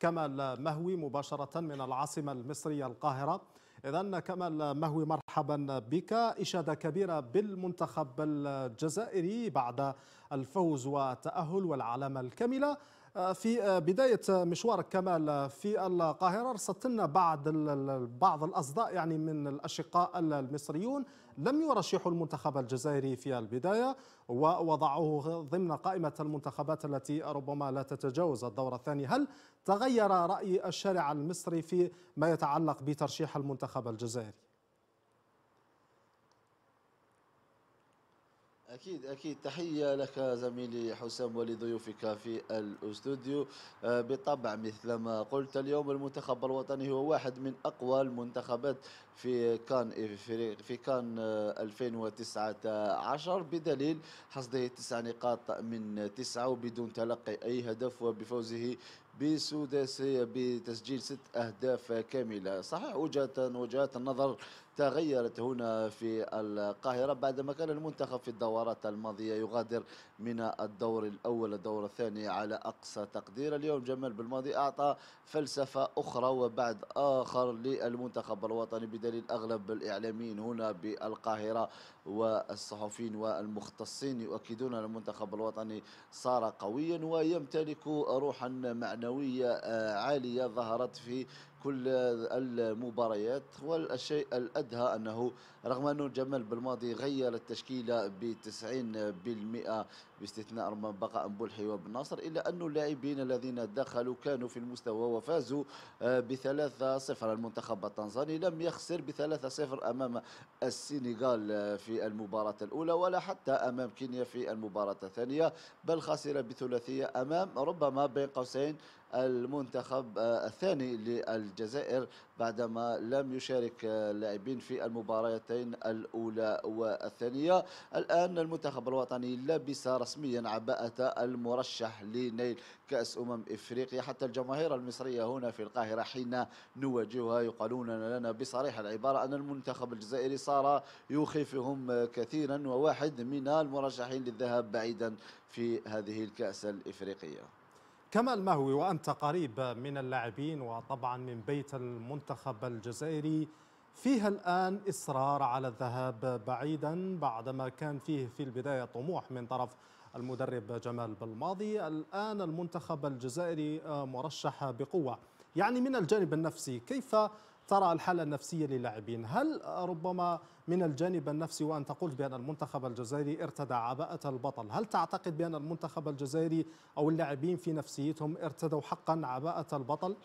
كمال مهوي مباشرة من العاصمة المصرية القاهرة إذا كمال مهوي مرحبا بك إشادة كبيرة بالمنتخب الجزائري بعد الفوز والتأهل والعلامة الكاملة آه، في آه، بداية آه، مشوارك كمال في القاهرة رصدت لنا بعض بعض الأصداء يعني من الأشقاء المصريون لم يرشحوا المنتخب الجزائري في البداية ووضعوه ضمن قائمة المنتخبات التي ربما لا تتجاوز الدور الثاني هل تغير رأي الشارع المصري في ما يتعلق بترشيح المنتخب الجزائري؟ أكيد أكيد تحية لك زميلي حسام ولضيوفك في الأستوديو آه، بالطبع مثل ما قلت اليوم المنتخب الوطني هو واحد من أقوى المنتخبات في كان في كان 2019 آه، بدليل حصده تسع نقاط من تسعة وبدون تلقي أي هدف وبفوزه بسداسية بتسجيل ست أهداف كاملة صحيح وجهة وجهات النظر تغيرت هنا في القاهرة بعدما كان المنتخب في الدورات الماضية يغادر من الدور الأول الدور الثاني على أقصى تقدير اليوم جمال بالماضي أعطى فلسفة أخرى وبعد آخر للمنتخب الوطني بدليل أغلب الإعلاميين هنا بالقاهرة والصحفيين والمختصين يؤكدون أن المنتخب الوطني صار قويا ويمتلك روحا معنوية عالية ظهرت في كل المباريات والشيء الأدهى أنه رغم أنه جمال بالماضي غير التشكيلة ب 90% باستثناء ربما بقاء بولحي وبالناصر الا ان اللاعبين الذين دخلوا كانوا في المستوى وفازوا آه، بثلاثة صفر المنتخب التنزاني لم يخسر بثلاثة صفر امام السنغال آه، في المباراة الاولى ولا حتى امام كينيا في المباراة الثانية بل خسر بثلاثية امام ربما بين قوسين المنتخب آه، الثاني للجزائر بعدما لم يشارك اللاعبين في المباراتين الأولى والثانية الآن المنتخب الوطني لبس رسميا عباءة المرشح لنيل كأس أمم إفريقيا حتى الجماهير المصرية هنا في القاهرة حين نواجهها يقالون لنا بصريح العبارة أن المنتخب الجزائري صار يخيفهم كثيرا وواحد من المرشحين للذهاب بعيدا في هذه الكأس الإفريقية كمال مهوي وأنت قريب من اللاعبين وطبعا من بيت المنتخب الجزائري فيها الآن إصرار على الذهاب بعيدا بعدما كان فيه في البداية طموح من طرف المدرب جمال بالماضي الآن المنتخب الجزائري مرشح بقوة يعني من الجانب النفسي كيف ترى الحالة النفسية للاعبين هل ربما من الجانب النفسي وأنت قلت بأن المنتخب الجزائري ارتدى عباءة البطل هل تعتقد بأن المنتخب الجزائري أو اللاعبين في نفسيتهم ارتدوا حقا عباءة البطل؟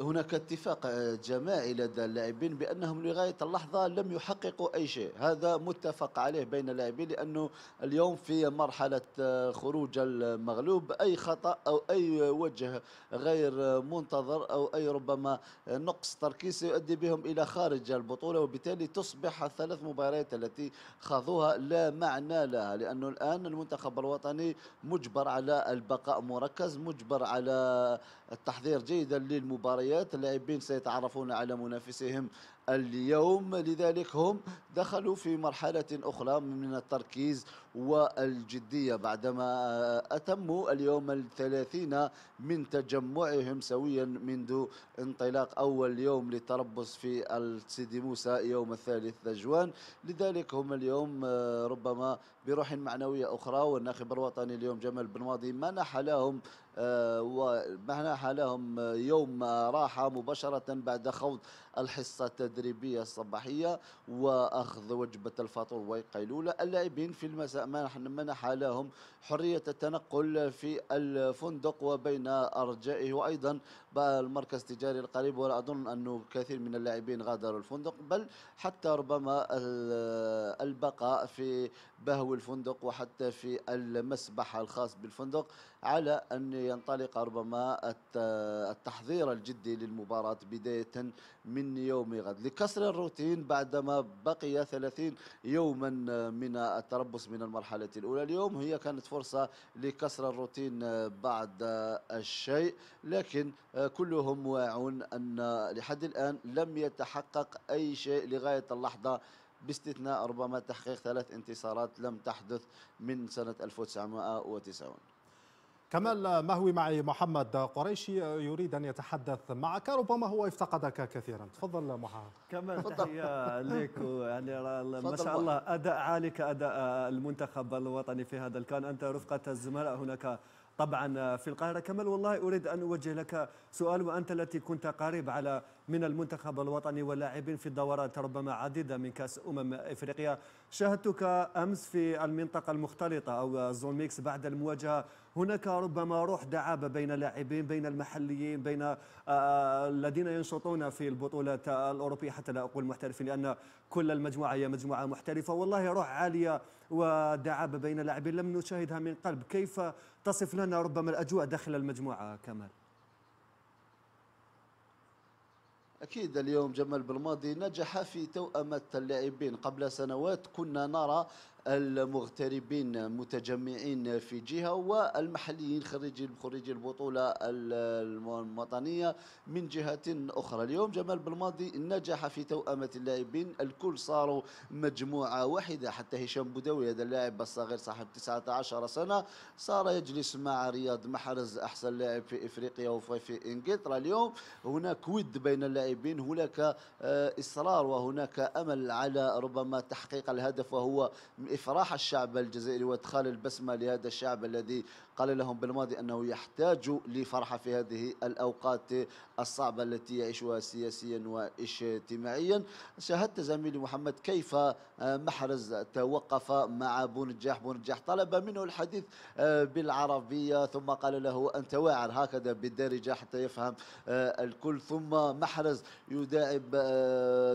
هناك اتفاق آه، جماعي لدى اللاعبين بانهم لغايه اللحظه لم يحققوا اي شيء، هذا متفق عليه بين اللاعبين لانه اليوم في مرحله آه، خروج المغلوب اي خطا او اي وجه غير منتظر او اي ربما آه، نقص تركيز سيؤدي بهم الى خارج البطوله وبالتالي تصبح الثلاث مباريات التي خاضوها لا معنى لها لانه الان المنتخب الوطني مجبر على البقاء مركز، مجبر على التحضير جيدا للمباراه المباريات اللاعبين سيتعرفون على منافسهم اليوم لذلك هم دخلوا في مرحلة أخرى من التركيز والجدية بعدما أتموا اليوم الثلاثين من تجمعهم سويا منذ انطلاق أول يوم للتربص في السيدي موسى يوم الثالث ذجوان لذلك هم اليوم آه، ربما بروح معنوية أخرى والناخب الوطني اليوم جمال بن واضي منح لهم آه، ومنح لهم آه، يوم راحة مباشرة بعد خوض الحصة التدريبيه الصباحيه واخذ وجبه الفطور والقيلوله اللاعبين في المساء منح لهم حريه التنقل في الفندق وبين ارجائه وايضا بقى المركز التجاري القريب ولا أظن أنه كثير من اللاعبين غادروا الفندق بل حتى ربما البقاء في بهو الفندق وحتى في المسبح الخاص بالفندق على أن ينطلق ربما التحضير الجدي للمباراة بداية من يوم غد لكسر الروتين بعدما بقي 30 يوما من التربص من المرحلة الأولى اليوم هي كانت فرصة لكسر الروتين بعد الشيء لكن كلهم واعون أن لحد الآن لم يتحقق أي شيء لغاية اللحظة باستثناء ربما تحقيق ثلاث انتصارات لم تحدث من سنة 1990 كمال مهوي معي محمد قريشي يريد أن يتحدث معك ربما هو افتقدك كثيرا تفضل محمد كمال تحية لك يعني ما شاء الله أداء عالي كأداء المنتخب الوطني في هذا الكان أنت رفقة الزملاء هناك طبعا آه، في القاهرة كمال والله أريد أن أوجه لك سؤال وأنت التي كنت قريب على من المنتخب الوطني واللاعبين في الدورات ربما عديدة من كأس أمم إفريقيا شاهدتك أمس في المنطقة المختلطة أو زون ميكس بعد المواجهة هناك ربما روح دعابة بين اللاعبين بين المحليين بين آه، الذين ينشطون في البطولات الأوروبية حتى لا أقول محترفين لأن كل المجموعة هي مجموعة محترفة والله روح عالية ودعابة بين اللاعبين لم نشاهدها من قلب كيف تصف لنا ربما الأجواء داخل المجموعة كمال أكيد اليوم جمال بالماضي نجح في توأمة اللاعبين قبل سنوات كنا نرى المغتربين متجمعين في جهه والمحليين خريجي خريجي البطوله الوطنيه من جهه اخرى اليوم جمال بالماضي نجح في توأمه اللاعبين الكل صاروا مجموعه واحده حتى هشام بوداوي هذا اللاعب الصغير صاحب 19 سنه صار يجلس مع رياض محرز احسن لاعب في افريقيا وفي انجلترا اليوم هناك ود بين اللاعبين هناك آه، اصرار وهناك امل على ربما تحقيق الهدف وهو إفراح الشعب الجزائري وإدخال البسمة لهذا الشعب الذي قال لهم بالماضي أنه يحتاج لفرحة في هذه الأوقات الصعبة التي يعيشها سياسيا واجتماعيا شاهدت زميلي محمد كيف محرز توقف مع بونجاح بونجاح طلب منه الحديث بالعربية ثم قال له أنت واعر هكذا بالدارجة حتى يفهم الكل ثم محرز يداعب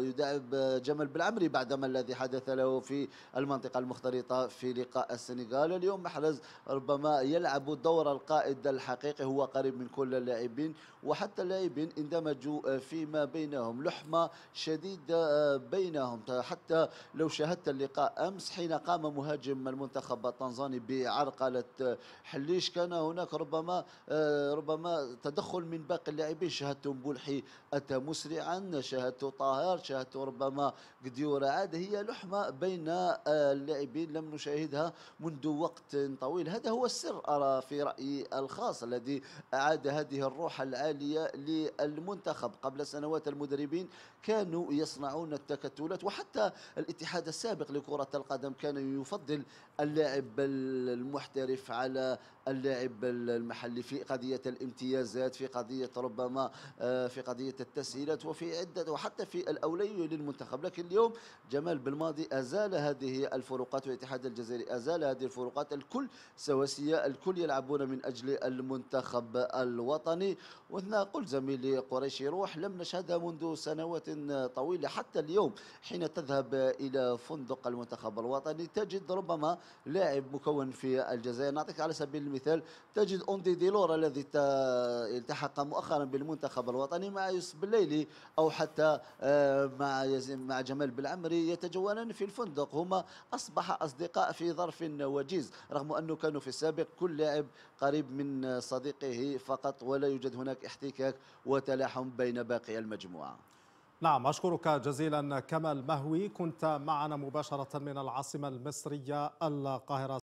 يداعب جمال بالعمري بعدما الذي حدث له في المنطقة المختلطة في لقاء السنغال اليوم محرز ربما يلعب يلعبوا دور القائد الحقيقي هو قريب من كل اللاعبين وحتى اللاعبين اندمجوا فيما بينهم لحمة شديدة بينهم حتى لو شاهدت اللقاء أمس حين قام مهاجم المنتخب التنزاني بعرقلة حليش كان هناك ربما ربما تدخل من باقي اللاعبين شاهدت بولحي أتى مسرعا شاهدت طاهر شاهدت ربما قديورة عاد هي لحمة بين اللاعبين لم نشاهدها منذ وقت طويل هذا هو السر ترى في رأيي الخاص الذي أعاد هذه الروح العالية للمنتخب قبل سنوات المدربين كانوا يصنعون التكتلات وحتى الاتحاد السابق لكرة القدم كان يفضل اللاعب المحترف على اللاعب المحلي في قضية الامتيازات في قضية ربما آه، في قضية التسهيلات وفي عدة وحتى في الأولي للمنتخب لكن اليوم جمال بالماضي أزال هذه الفروقات والاتحاد الجزائري أزال هذه الفروقات الكل سواسية الكل الكل يلعبون من أجل المنتخب الوطني وهنا قلت زميلي قريشي روح لم نشهدها منذ سنوات طويلة حتى اليوم حين تذهب إلى فندق المنتخب الوطني تجد ربما لاعب مكون في الجزائر نعطيك على سبيل المثال تجد أوندي ديلور الذي التحق مؤخرا بالمنتخب الوطني مع يوسف بالليلي أو حتى آه، مع مع جمال بالعمري يتجولان في الفندق هما أصبح أصدقاء في ظرف وجيز رغم أنه كانوا في السابق كل اللاعب قريب من صديقه فقط ولا يوجد هناك احتكاك وتلاحم بين باقي المجموعة نعم أشكرك جزيلا كمال مهوي كنت معنا مباشرة من العاصمة المصرية القاهرة